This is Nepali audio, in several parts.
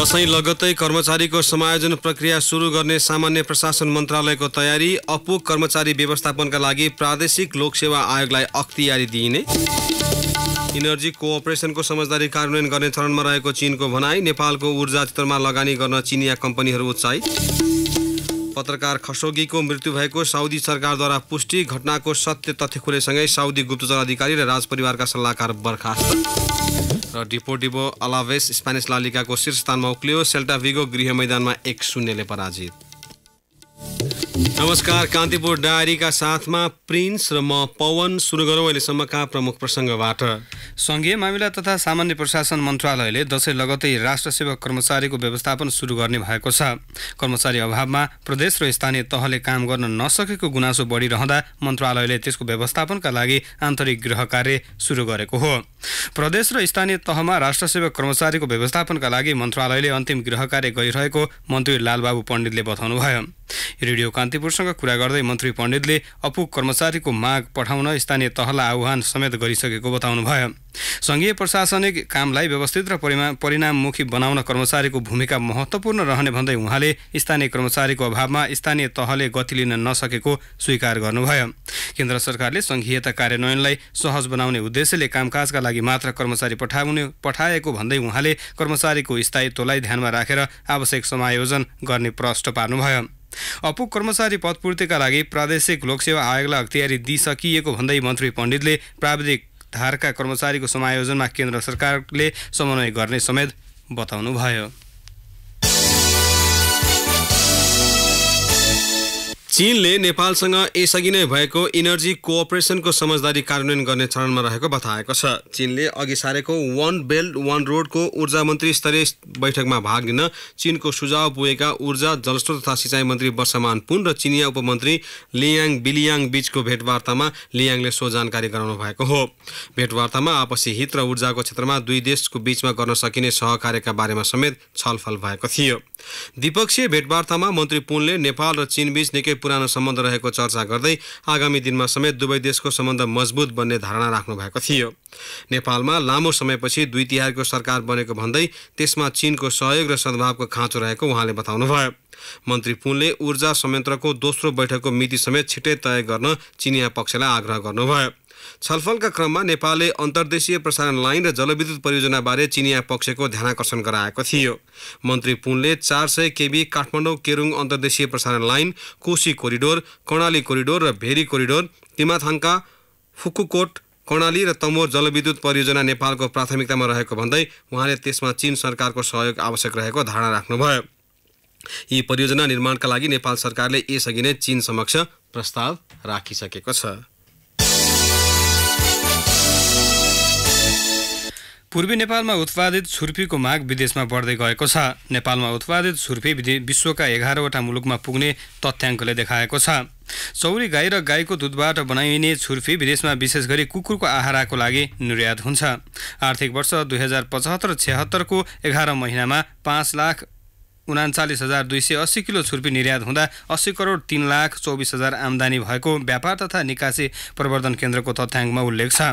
दसैँ लगतै कर्मचारीको समायोजन प्रक्रिया सुरु गर्ने सामान्य प्रशासन मन्त्रालयको तयारी अपुग कर्मचारी व्यवस्थापनका लागि प्रादेशिक लोकसेवा आयोगलाई अख्तियारी दिइने इनर्जी कोअपरेसनको समझदारी कार्यान्वयन गर्ने चरणमा रहेको चीनको भनाई नेपालको ऊर्जा क्षेत्रमा लगानी गर्न चिनिया कम्पनीहरू उत्साहित पत्रकार खसोगीको मृत्यु भएको साउदी सरकारद्वारा पुष्टि घटनाको सत्य तथ्य खुलेसँगै साउदी गुप्तचर अधिकारी र राजपरिवारका सल्लाहकार बर्खास्त र डिपोडिबो अलावेस स्पेनिस लालिकाको शीर्ष स्थानमा उक्लियो सेल्टा भिगो गृह मैदानमा एक शून्यले पराजित नमस्कार कान्तिपुर डायरीका साथमा प्रिन्स र म पवन सुरु गरौँ अहिलेसम्मका प्रमुख प्रसङ्गबाट सङ्घीय मामिला तथा सामान्य प्रशासन मन्त्रालयले दसैँ लगतै राष्ट्र सेवक कर्मचारीको व्यवस्थापन सुरु गर्ने भएको छ कर्मचारी अभावमा प्रदेश र स्थानीय तहले काम गर्न नसकेको गुनासो बढिरहँदा मन्त्रालयले त्यसको व्यवस्थापनका लागि आन्तरिक गृह कार्य सुरु गरेको हो प्रदेश र स्थानीय तहमा राष्ट्र सेवक कर्मचारीको व्यवस्थापनका लागि मन्त्रालयले अन्तिम गृह कार्य गरिरहेको मन्त्री लालबाबु पण्डितले बताउनुभयो रेडियो शान्तिपुरसँग कुरा गर्दै मन्त्री पण्डितले अपु कर्मचारीको माग पठाउन स्थानीय तहलाई आह्वान समेत गरिसकेको बताउनुभयो सङ्घीय प्रशासनिक कामलाई व्यवस्थित र परिमा परिणाममुखी बनाउन कर्मचारीको भूमिका महत्त्वपूर्ण रहने भन्दै उहाँले स्थानीय कर्मचारीको अभावमा स्थानीय तहले गति लिन नसकेको स्वीकार गर्नुभयो केन्द्र सरकारले सङ्घीयता कार्यान्वयनलाई सहज बनाउने उद्देश्यले कामकाजका लागि मात्र कर्मचारी पठाउने पठाएको भन्दै उहाँले कर्मचारीको स्थायित्वलाई ध्यानमा राखेर आवश्यक समायोजन गर्ने प्रश्न पार्नुभयो अपु कर्मचारी पदपूर्तिका लागि प्रादेशिक लोकसेवा आयोगलाई अख्तियारी दिइसकिएको भन्दै मन्त्री पण्डितले प्राविधिक धारका कर्मचारीको समायोजनमा केन्द्र सरकारले समन्वय गर्ने समेत बताउनुभयो चीनले नेपालसँग यसअघि नै भएको इनर्जी कोअपरेसनको समझदारी कार्यान्वयन गर्ने चरणमा रहेको बताएको छ चीनले अघि सारेको वान बेल्ट वान रोडको ऊर्जा मन्त्री स्तरीय बैठकमा भाग लिन चीनको सुझाव पुगेका ऊर्जा जलस्रोत तथा सिँचाइ मन्त्री वर्षमान पुन र चिनिया उपमन्त्री लियाङ बिलियाङ बीचको भेटवार्तामा लियाङले सो जानकारी गराउनु भएको हो भेटवार्तामा आपसी हित र ऊर्जाको क्षेत्रमा दुई देशको बीचमा गर्न सकिने सहकार्यका बारेमा समेत छलफल भएको थियो द्विपक्षीय भेटवार्तामा मन्त्री पुनले नेपाल र चीनबीच निकै पुरानो सम्बन्ध रहेको चर्चा गर्दै आगामी दिनमा समेत दुवै देशको सम्बन्ध मजबुत बन्ने धारणा राख्नु भएको थियो नेपालमा लामो समयपछि दुई तिहारको सरकार बनेको भन्दै त्यसमा चीनको सहयोग र सद्भावको खाँचो रहेको उहाँले बताउनुभयो मन्त्री पुनले ऊर्जा संयन्त्रको दोस्रो बैठकको मिति समेत छिट्टै तय गर्न चिनिया पक्षलाई आग्रह गर्नुभयो छलफलका क्रममा नेपालले अन्तर्देशीय प्रसारण लाइन र जलविद्युत परियोजनाबारे चिनिया पक्षको ध्यानाकर्षण गराएको थियो मन्त्री पुनले चार सय केबी काठमाडौँ केरुङ अन्तर्देशीय प्रसारण line Koshi corridor Karnali corridor र भेरी कोरिडोर तिमाथाङका फुकुकोट कर्णाली र तमोर जलविद्युत परियोजना नेपालको प्राथमिकतामा रहेको भन्दै उहाँले त्यसमा चीन सरकारको सहयोग आवश्यक रहेको धारणा राख्नुभयो यी परियोजना निर्माणका लागि नेपाल सरकारले यसअघि नै चीन समक्ष प्रस्ताव राखिसकेको छ पूर्वी नेपालमा उत्पादित छुर्पीको माग विदेशमा बढ्दै गएको छ नेपालमा उत्पादित छुर्पी विश्वका एघारवटा मुलुकमा पुग्ने तथ्याङ्कले देखाएको छ चौरी गाई र गाईको दुधबाट बनाइने छुर्पी विदेशमा विशेष गरी कुकुरको आहाराको लागि निर्यात हुन्छ आर्थिक वर्ष दुई हजार पचहत्तर छ्याहत्तरको एघार महिनामा पाँच लाख उनाचालिस हजार दुई सय अस्सी किलो छुर्पी निर्यात हुँदा अस्सी करोड तिन लाख चौबिस हजार आम्दानी भएको व्यापार तथा निकासी प्रवर्धन केन्द्रको तथ्याङ्कमा उल्लेख छ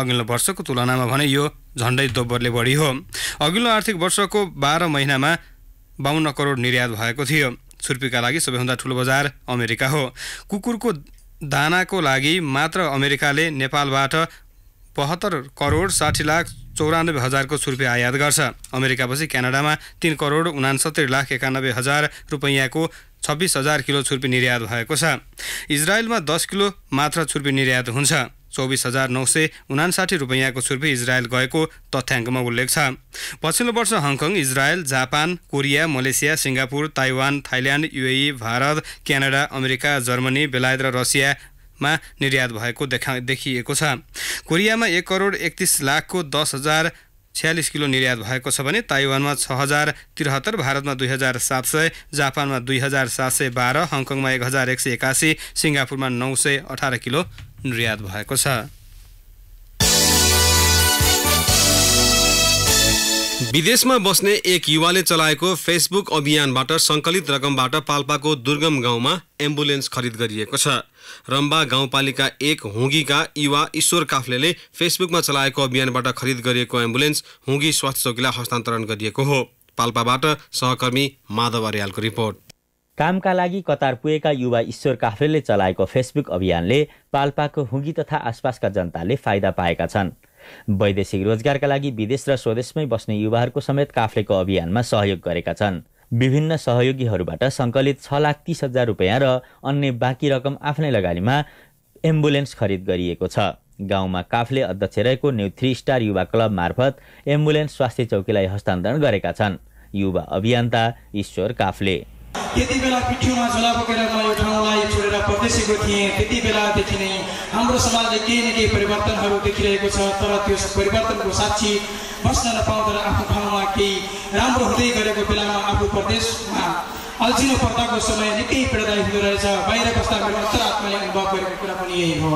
अघिल्लो वर्षको तुलनामा भने यो झन्डै दोब्बरले बढी हो अघिल्लो आर्थिक वर्षको बाह्र महिनामा बाहन्न करोड निर्यात भएको थियो छुर्पीका लागि सबैभन्दा ठुलो बजार अमेरिका हो कुकुरको दानाको लागि मात्र अमेरिकाले नेपालबाट बहत्तर करोड साठी लाख चौरानब्बे हजारको छुर्पी आयात गर्छ अमेरिकापछि क्यानाडामा तिन करोड उनासत्तरी लाख एकानब्बे हजार रुपैयाँको छब्बिस हजार किलो छुर्पी निर्यात भएको छ इजरायलमा दस किलो मात्र छुर्पी निर्यात हुन्छ चौबिस हजार नौ सय उनासाठी रुपियाँको छुर्पी इजरायल गएको तथ्याङ्कमा उल्लेख छ पछिल्लो वर्ष Hong Kong Israel Japan Korea Malaysia Singapore Taiwan Thailand UAE Bharat Canada America Germany बेलायत र रसिया मा निर्यात भएको देखा देखिएको छ कोरियामा एक करोड एकतिस लाखको दस हजार छ्यालिस किलो निर्यात भएको छ भने ताइवानमा छ हजार त्रिहत्तर भारतमा दुई हजार सात सय जापानमा दुई हजार सात सय बाह्र हङकङमा एक हजार एक सय एकासी सिङ्गापुरमा नौ सय अठार किलो निर्यात भएको छ विदेशमा बस्ने एक युवाले चलाएको फेसबुक अभियानबाट सङ्कलित रकमबाट पाल्पाको दुर्गम गाउँमा एम्बुलेन्स खरिद गरिएको छ रम्बा गाउँपालिका एक हुँगीका युवा ईश्वर काफ्लेले फेसबुकमा चलाएको अभियानबाट खरिद गरिएको एम्बुलेन्स हुँगी स्वास्थ्य चौकीलाई हस्तान्तरण गरिएको हो पाल्पाबाट सहकर्मी माधव अर्यालको रिपोर्ट कामका लागि कतार पुगेका युवा ईश्वर काफ्रेले चलाएको फेसबुक अभियानले पाल्पाको हुगी तथा आसपासका जनताले फाइदा पाएका छन् वैदेशिक रोजगारका लागि विदेश र स्वदेशमै बस्ने युवाहरूको समेत काफ्लेको अभियानमा सहयोग गरेका छन् विभिन्न सहयोगीहरूबाट सङ्कलित छ लाख तिस हजार रुपियाँ र अन्य बाँकी रकम आफ्नै लगानीमा एम्बुलेन्स खरिद गरिएको छ गाउँमा काफले अध्यक्ष रहेको न्यु थ्री स्टार युवा क्लब मार्फत एम्बुलेन्स स्वास्थ्य चौकीलाई हस्तान्तरण गरेका छन् युवा अभियन्ता ईश्वर काफले त्यति बेला पिठ्यूमा झोला बोकेर म यो ठाउँलाई छोडेर परदेशीको थिएँ त्यति बेलादेखि नै हाम्रो समाजले केही न केही परिवर्तनहरू देखिरहेको छ तर त्यो परिवर्तनको साक्षी बस्न नपाउँदा आफ्नो ठाउँमा केही राम्रो हुँदै गरेको बेलामा आफू प्रदेशमा अल्छिनो पर्दाको समय निकै प्रेरणा हुँदो रहेछ बाहिर बस्दा मेरो अन्तरात्माले अनुभव गरेको कुरा पनि यही हो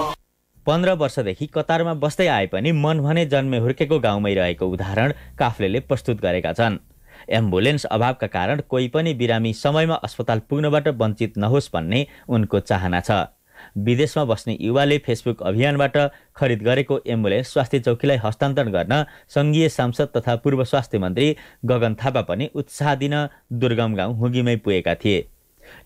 पन्ध्र वर्षदेखि कतारमा बस्दै आए पनि मन भने जन्मे हुर्केको गाउँमै रहेको उदाहरण काफ्ले प्रस्तुत गरेका छन् एम्बुलेन्स अभावका कारण कोही पनि बिरामी समयमा अस्पताल पुग्नबाट वञ्चित नहोस् भन्ने उनको चाहना छ विदेशमा बस्ने युवाले फेसबुक अभियानबाट खरिद गरेको एम्बुलेन्स स्वास्थ्य चौकीलाई हस्तान्तरण गर्न सङ्घीय सांसद तथा पूर्व स्वास्थ्य मन्त्री गगन थापा पनि उत्साह दिन दुर्गम गाउँ हुगीमै पुगेका थिए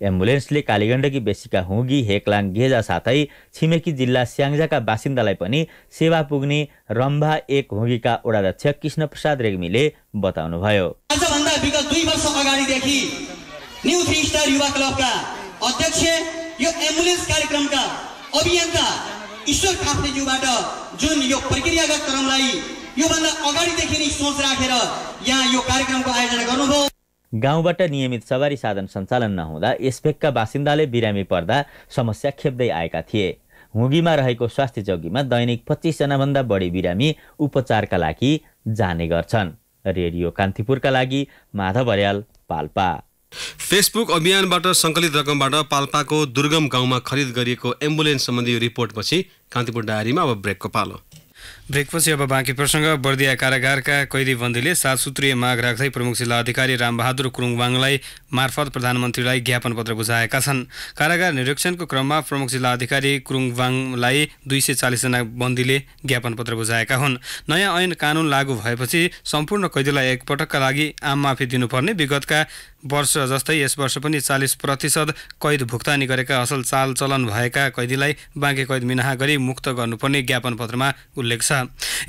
एम्बुलेन्सले कालीगण्डकी बेसीका हुगी हेक्लाङ गेजा साथै छिमेकी जिल्ला स्याङ्जाका बासिन्दालाई पनि सेवा पुग्ने रम्भा एक हुगीका ओडाध्यक्ष कृष्णप्रसाद रेग्मीले बताउनुभयो विगत दुई वर्ष अगाडिदेखि न्यु थ्री स्टार युवा क्लबका अध्यक्ष यो एम्बुलेन्स कार्यक्रमका अभियन्ता ईश्वर काफ्रेज्यूबाट जुन यो प्रक्रियागत क्रमलाई योभन्दा अगाडिदेखि नै सोच राखेर यहाँ यो कार्यक्रमको आयोजना गर्नुभयो गाउँबाट नियमित सवारी साधन सञ्चालन नहुँदा यसपेकका बासिन्दाले बिरामी पर्दा समस्या खेप्दै आएका थिए हुगीमा रहेको स्वास्थ्य चौकीमा दैनिक पच्चिसजनाभन्दा बढी बिरामी उपचारका लागि जाने गर्छन् रेडियो कान्तिपुरका लागि माधव अर्याल पाल्पा फेसबुक अभियानबाट सङ्कलित रकमबाट पाल्पाको दुर्गम गाउँमा खरिद गरिएको एम्बुलेन्स सम्बन्धी रिपोर्टपछि कान्तिपुर डायरीमा अब ब्रेकको पालो ब्रेकपछि अब बाँकी प्रसङ्ग बर्दिया कारागारका कैदी बन्दीले सात सूत्रीय माग राख्दै प्रमुख जिल्ला अधिकारी रामबहादुर कुरुङवाङलाई मार्फत प्रधानमन्त्रीलाई ज्ञापन पत्र बुझाएका छन् कारागार निरीक्षणको क्रममा प्रमुख जिल्ला अधिकारी कुरुङवाङलाई दुई सय चालिसजना बन्दीले ज्ञापन पत्र बुझाएका हुन् नयाँ ऐन कानुन लागू भएपछि सम्पूर्ण कैदीलाई एकपटकका लागि आम माफी दिनुपर्ने विगतका वर्ष जस्तै यस वर्ष पनि चालिस प्रतिशत कैद भुक्तानी गरेका असल चालचलन भएका कैदीलाई बाँकी कैद मिनाहा गरी मुक्त गर्नुपर्ने ज्ञापन पत्रमा उल्लेख छ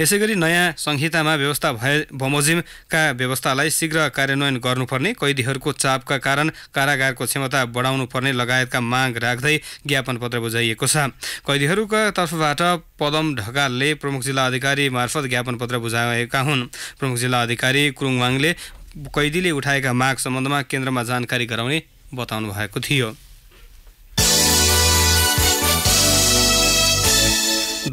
यसै गरी नयाँ संहितामा व्यवस्था भए बमोजिमका व्यवस्थालाई शीघ्र कार्यान्वयन गर्नुपर्ने कैदीहरूको चापका कारण कारागारको क्षमता बढाउनुपर्ने लगायतका माग राख्दै ज्ञापन पत्र बुझाइएको छ कैदीहरूका तर्फबाट पदम ढकालले प्रमुख जिल्ला अधिकारी मार्फत ज्ञापन पत्र बुझाएका हुन् प्रमुख जिल्ला अधिकारी कुरुङवाङले कैदीले उठाएका माग सम्बन्धमा केन्द्रमा जानकारी गराउने बताउनु भएको थियो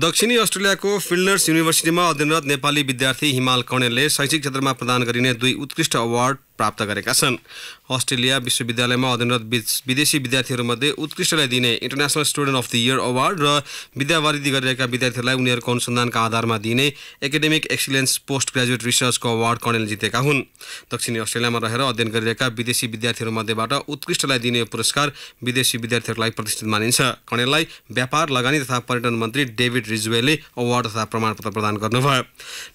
दक्षिणी अस्ट्रेलियाको फिल्डर्स युनिभर्सिटीमा अध्ययनरत नेपाली विद्यार्थी हिमाल कणेलले शैक्षिक क्षेत्रमा प्रदान गरिने दुई उत्कृष्ट अवार्ड प्राप्त गरेका छन् अस्ट्रेलिया विश्वविद्यालयमा अध्ययनरत विदेशी विद्यार्थीहरूमध्ये उत्कृष्टलाई दिने International Student of the Year Award र विद्यावारिधि गरिरहेका विद्यार्थीहरूलाई उनीहरूको अनुसन्धानका आधारमा दिने एकाडेमिक एक्सिलेन्स पोस्ट ग्रेजुएट रिसर्चको अवार्ड कर्णेल जितेका हुन् दक्षिणी अस्ट्रेलियामा रहेर अध्ययन गरिरहेका विदेशी विद्यार्थीहरूमध्येबाट उत्कृष्टलाई दिने यो पुरस्कार विदेशी विद्यार्थीहरूलाई प्रतिष्ठित मानिन्छ कर्णेललाई व्यापार लगानी तथा पर्यटन मन्त्री डेभिड रिजुवेले अवार्ड तथा प्रमाणपत्र प्रदान गर्नुभयो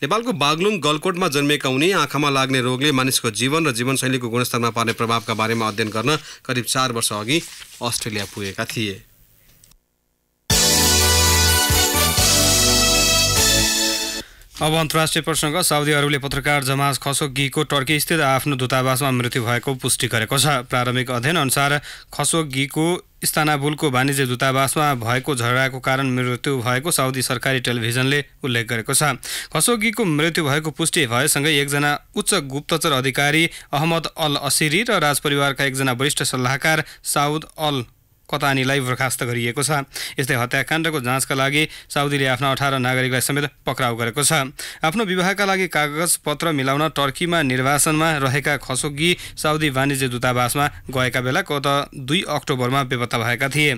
नेपालको बागलुङ गलकोटमा जन्मेका उनी आँखामा लाग्ने रोगले मानिसको जीवन र जीवनशैलीको गुणस्तरमा पर्ने प्रभावका बारेमा अध्ययन गर्न करिब चार वर्ष अघि अस्ट्रेलिया पुगेका थिए अब अन्तर्राष्ट्रिय प्रसङ्ग साउदी अरबले पत्रकार जमाज खसोगीको टर्की स्थित आफ्नो दूतावासमा मृत्यु भएको पुष्टि गरेको छ प्रारम्भिक अध्ययन अनुसार खसोगीको इस्तानाबुलको वाणिज्य दूतावासमा भएको झगडाको कारण मृत्यु भएको साउदी सरकारी टेलिभिजनले उल्लेख गरेको छ खसोगीको मृत्यु भएको पुष्टि भएसँगै एकजना उच्च गुप्तचर अधिकारी अहमद अल असिरी र राजपरिवारका एकजना वरिष्ठ सल्लाहकार साउद अल कतानीलाई बर्खास्त गरिएको छ यस्तै हत्याकाण्डको जाँचका लागि साउदीले आफ्ना अठार नागरिकलाई समेत पक्राउ गरेको छ आफ्नो विवाहका लागि कागज पत्र मिलाउन टर्कीमा निर्वासनमा रहेका खसोगी साउदी वाणिज्य दूतावासमा गएका बेला गत दुई अक्टोबरमा बेपत्ता भएका थिए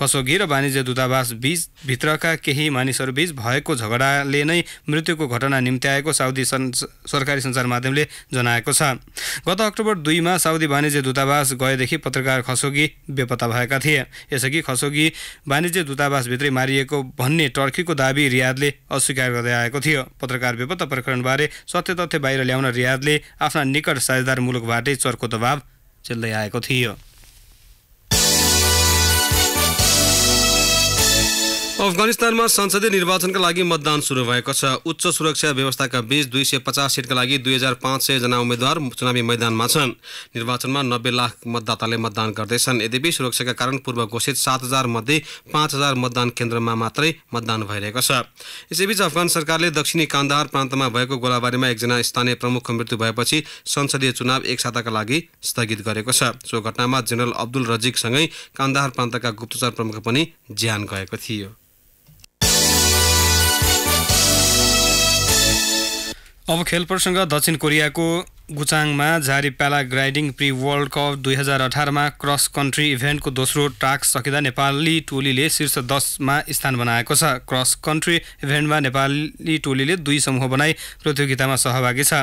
खसोगी र वाणिज्य दूतावास बीच भित्रका केही मानिसहरूबीच भएको झगडाले नै मृत्युको घटना निम्त्याएको साउदी सरकारी सञ्चार माध्यमले जनाएको छ गत अक्टोबर दुईमा साउदी वाणिज्य दूतावास गएदेखि पत्रकार खसोगी बेपत्ता भएका थिए थिए यसअघि खसोगी वाणिज्य दूतावासभित्रै मारिएको भन्ने टर्कीको दावी रियादले अस्वीकार गर्दै आएको थियो पत्रकार विपत्त प्रकरणबारे सत्य तथ्य बाहिर ल्याउन रियादले आफ्ना निकट साझेदार मुलुकबाटै चर्को दबाव चेल्दै आएको थियो अफगानिस्तानमा संसदीय निर्वाचनका लागि मतदान सुरु भएको छ उच्च सुरक्षा व्यवस्थाका बीच दुई सय पचास सिटका लागि दुई हजार पाँच सयजना उम्मेद्वार चुनावी मैदानमा छन् निर्वाचनमा नब्बे लाख मतदाताले मतदान गर्दैछन् यद्यपि सुरक्षाका कारण पूर्व घोषित सात हजार मध्ये पाँच हजार मतदान केन्द्रमा मात्रै मतदान भइरहेको छ यसैबीच अफगान सरकारले दक्षिणी कान्दार प्रान्तमा भएको गोलाबारीमा एकजना स्थानीय प्रमुखको मृत्यु भएपछि संसदीय चुनाव एक साताका लागि स्थगित गरेको छ सो घटनामा जेनरल अब्दुल रजिकसँगै कान्दार प्रान्तका गुप्तचर प्रमुख पनि ज्यान गएको थियो अब खेलप्रसँग दक्षिण कोरियाको गुचाङमा जारी प्याला ग्राइडिङ प्री वर्ल्ड कप दुई हजार अठारमा क्रस कन्ट्री इभेन्टको दोस्रो ट्राक सकिँदा नेपाली टोलीले शीर्ष दसमा स्थान बनाएको छ क्रस कन्ट्री इभेन्टमा नेपाली टोलीले दुई समूह बनाई प्रतियोगितामा सहभागी छ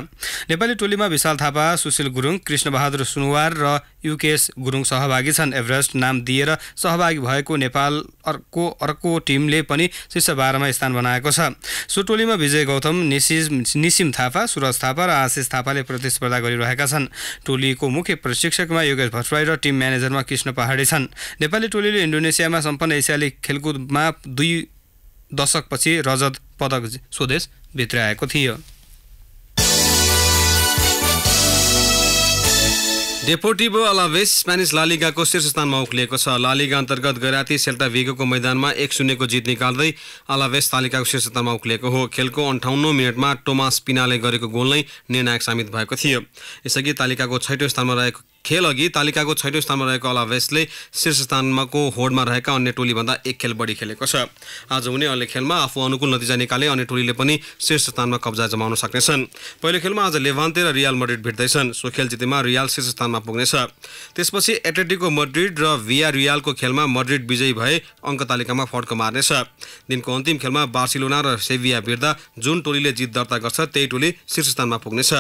नेपाली टोलीमा विशाल थापा सुशील गुरुङ कृष्णबहादुर सुनवार र युकेश गुरुङ सहभागी छन् एभरेस्ट नाम दिएर सहभागी भएको नेपाल अर्को अर्को टिमले पनि शीर्ष बाह्रमा स्थान बनाएको छ सो टोलीमा विजय गौतम निशिम निसिम थापा सुरज थापा र आशिष थापाले प्रति प्रतिस्पर्धा गरिरहेका छन् टोलीको मुख्य प्रशिक्षकमा योगेश भट्टराई र टिम म्यानेजरमा कृष्ण पहाडे छन् नेपाली टोलीले इन्डोनेसियामा सम्पन्न एसियाली खेलकुदमा दुई दशकपछि रजत पदक स्वदेश भित्राएको थियो डेपोटिभो अलावेस स्पेनिस लालिगाको शीर्ष स्थानमा उक्लिएको छ लालिगा अन्तर्गत गैराती सेल्टा भिगोको मैदानमा एक शून्यको जित निकाल्दै अलावेस तालिकाको शीर्ष स्थानमा उक्लिएको हो खेलको अन्ठाउन्न मिनटमा टोमास पिनाले गरेको गोल नै निर्णायक सामित भएको थियो यसअघि तालिकाको छैटौँ स्थानमा रहेको खेल अघि तालिकाको छैटौँ स्थानमा रहेको अलावेसले शीर्ष स्थानमाको होडमा रहेका अन्य टोलीभन्दा एक खेल बढी खेलेको छ आज हुने अन्य खेलमा आफू अनुकूल नतिजा निकाले अन्य टोलीले पनि शीर्ष स्थानमा कब्जा जमाउन सक्नेछन् पहिलो खेलमा आज लेभान्ते र रियाल मड्रिड भेट्दैछन् सो खेल जितेमा रियाल शीर्ष स्थानमा पुग्नेछ त्यसपछि एटेटिको मड्रिड र भिया रियालको खेलमा मड्रिड विजयी भए अङ्क तालिकामा फड्को मार्नेछ दिनको अन्तिम खेलमा बार्सिलोना र सेभिया भिड्दा जुन टोलीले जित दर्ता गर्छ त्यही टोली शीर्ष स्थानमा पुग्नेछ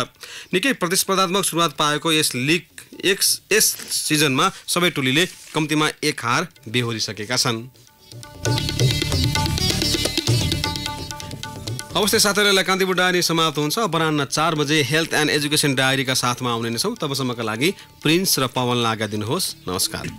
निकै प्रतिस्पर्धात्मक सुरुवात पाएको यस लिग यस यस सिजनमा सबै टोलीले कम्तीमा एक हार बेहोरिसकेका छन् अवश्य साथीहरूलाई कान्तिपुर डायरी समाप्त हुन्छ अपरान्न चार बजे हेल्थ एन्ड एजुकेसन डायरीका साथमा आउने नै छौँ तबसम्मका लागि प्रिन्स र पवन आगा दिनुहोस् नमस्कार